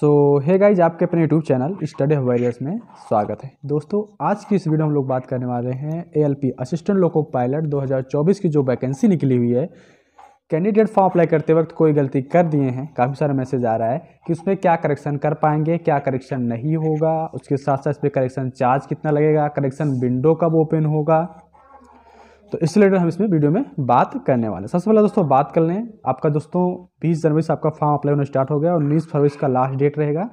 सो है गाइज आपके अपने यूट्यूब चैनल स्टडी वायरियर्स में स्वागत है दोस्तों आज की इस वीडियो में हम लोग बात करने वाले हैं एएलपी असिस्टेंट लोको पायलट 2024 की जो वैकेंसी निकली हुई है कैंडिडेट फॉर्म अप्लाई करते वक्त कोई गलती कर दिए हैं काफ़ी सारा मैसेज आ रहा है कि उसमें क्या करेक्शन कर पाएंगे क्या करेक्शन नहीं होगा उसके साथ साथ इस पर करेक्शन चार्ज कितना लगेगा करेक्शन विंडो कब ओपन होगा तो इससे रिलेटेड हम इसमें वीडियो में बात करने वाले सबसे पहले दोस्तों बात कर लें आपका दोस्तों 20 जनवरी से आपका फॉर्म अप्लाई होना स्टार्ट हो गया और उन्नीस फरवरी इसका लास्ट डेट रहेगा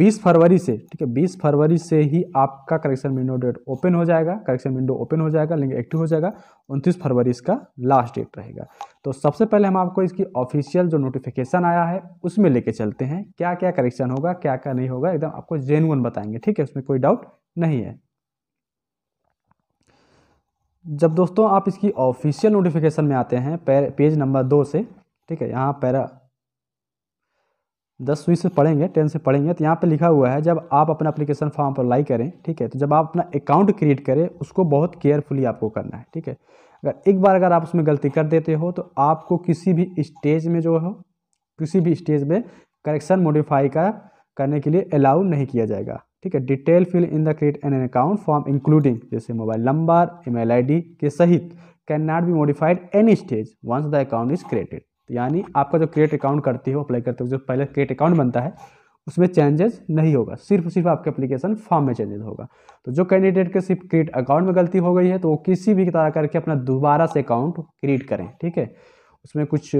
20 फरवरी से ठीक है 20 फरवरी से ही आपका करेक्शन विंडो डेट ओपन हो जाएगा करेक्शन विंडो ओपन हो जाएगा लिंक एक्टिव हो जाएगा उनतीस फरवरी इसका लास्ट डेट रहेगा तो सबसे पहले हम आपको इसकी ऑफिशियल जो नोटिफिकेशन आया है उसमें लेके चलते हैं क्या क्या करेक्शन होगा क्या क्या नहीं होगा एकदम आपको जेनुअन बताएंगे ठीक है उसमें कोई डाउट नहीं है जब दोस्तों आप इसकी ऑफिशियल नोटिफिकेशन में आते हैं पेज नंबर दो से ठीक है यहाँ पैरा दस सुई से पढ़ेंगे टेन से पढ़ेंगे तो यहाँ पे लिखा हुआ है जब आप अपना एप्लीकेशन फॉर्म पर अप्लाई करें ठीक है तो जब आप अपना अकाउंट क्रिएट करें उसको बहुत केयरफुली आपको करना है ठीक है अगर एक बार अगर आप उसमें गलती कर देते हो तो आपको किसी भी स्टेज में जो हो किसी भी स्टेज में करेक्शन मोडिफाई का करने के लिए अलाउ नहीं किया जाएगा ठीक है detail fill in the create an an account form including जैसे मोबाइल नंबर ईमेल आईडी के सहित can not be modified any stage once the account is created यानी आपका जो क्रिएट अकाउंट करती हो अप्लाई करते हो जो पहले क्रिएट अकाउंट बनता है उसमें चेंजेस नहीं होगा सिर्फ सिर्फ आपके एप्लीकेशन फॉर्म में चेंजेस होगा तो जो कैंडिडेट के सिर्फ क्रिएट अकाउंट में गलती हो गई है तो वो किसी भी तरह करके अपना दोबारा से अकाउंट क्रिएट करें ठीक है उसमें कुछ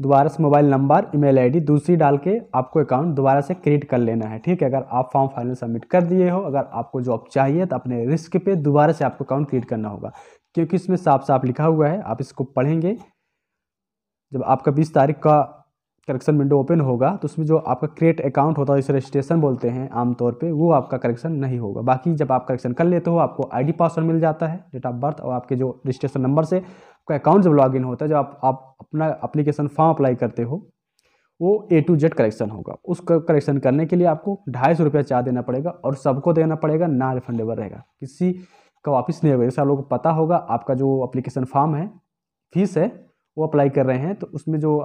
दोबारा से मोबाइल नंबर ईमेल आईडी दूसरी डाल के आपको अकाउंट दोबारा से क्रिएट कर लेना है ठीक है अगर आप फॉर्म फाइनल सबमिट कर दिए हो अगर आपको जॉब चाहिए तो अपने रिस्क पे दोबारा से आपको अकाउंट क्रिएट करना होगा क्योंकि इसमें साफ साफ लिखा हुआ है आप इसको पढ़ेंगे जब आपका बीस तारीख का करेक्शन विंडो ओपन होगा तो उसमें जो आपका क्रिएट अकाउंट होता है जिसे रजिस्ट्रेशन बोलते हैं आमतौर पे वो आपका करेक्शन नहीं होगा बाकी जब आप करेक्शन कर लेते हो आपको आईडी पासवर्ड मिल जाता है डेट ऑफ बर्थ और आपके जो रजिस्ट्रेशन नंबर से आपका अकाउंट जब इन होता है जब आप, आप अपना अप्लीकेशन फॉर्म अप्लाई करते हो वो ए टू जेड करेक्शन होगा उस करेक्शन करने के लिए आपको ढाई सौ रुपया चार्ज देना पड़ेगा और सबको देना पड़ेगा ना रिफंडेबल रहेगा किसी का वापस नहीं होगा जैसे आप लोग को पता होगा आपका जो अप्लीकेशन फॉर्म है फीस है वो अप्लाई कर रहे हैं तो उसमें जो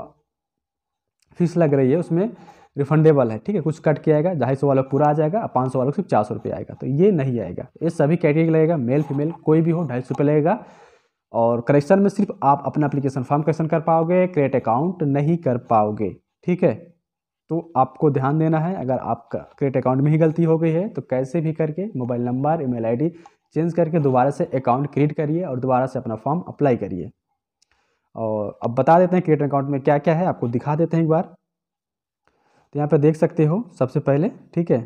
फीस लग रही है उसमें रिफंडेबल है ठीक है कुछ कट किया जाएगा ढाई सौ वालों पूरा आ जाएगा और पाँच सौ वालों सिर्फ चार सौ रुपये आएगा तो ये नहीं आएगा ये सभी कैटेगरी लगेगा मेल फीमेल कोई भी हो ढाई सौ रुपये लगेगा और करेक्शन में सिर्फ आप अपना अप्लीकेशन फॉर्म करेक्शन कर पाओगे क्रिएट अकाउंट नहीं कर पाओगे ठीक है तो आपको ध्यान देना है अगर आपका क्रिएट अकाउंट में ही गलती हो गई है तो कैसे भी करके mobile number I D change करके दोबारा से अकाउंट क्रिएट करिए और दोबारा से अपना फॉर्म अप्लाई करिए और अब बता देते हैं क्रिएटर अकाउंट में क्या क्या है आपको दिखा देते हैं एक बार तो यहाँ पे देख सकते हो सबसे पहले ठीक है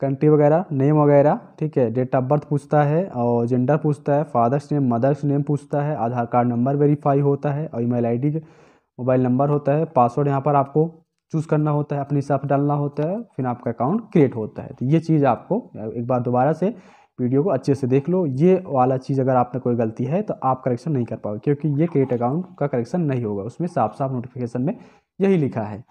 कंट्री वगैरह नेम वगैरह ठीक है डेट ऑफ बर्थ पूछता है और जेंडर पूछता है फादर्स नेम मदर्स नेम पूछता है आधार कार्ड नंबर वेरीफाई होता है और ईमेल आईडी मोबाइल नंबर होता है पासवर्ड यहाँ पर आपको चूज़ करना होता है अपने हिसाब डालना होता है फिर आपका अकाउंट क्रिएट होता है तो ये चीज़ आपको एक बार दोबारा से वीडियो को अच्छे से देख लो ये वाला चीज़ अगर आपने कोई गलती है तो आप करेक्शन नहीं कर पाओगे क्योंकि ये क्रिएट अकाउंट का करेक्शन नहीं होगा उसमें साफ साफ नोटिफिकेशन में यही लिखा है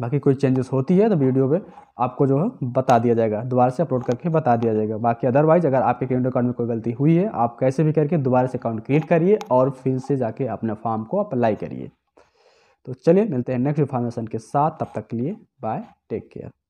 बाकी कोई चेंजेस होती है तो वीडियो पे आपको जो है बता दिया जाएगा दोबारा से अपलोड करके बता दिया जाएगा बाकी अदरवाइज अगर आपके क्रेडिट अकाउंट में कोई गलती हुई है आप कैसे भी करके दोबारा से अकाउंट क्रिएट करिए और फिर से जाके अपने फॉर्म को अप्लाई करिए तो चलिए मिलते हैं नेक्स्ट इन्फॉर्मेशन के साथ तब तक के लिए बाय टेक केयर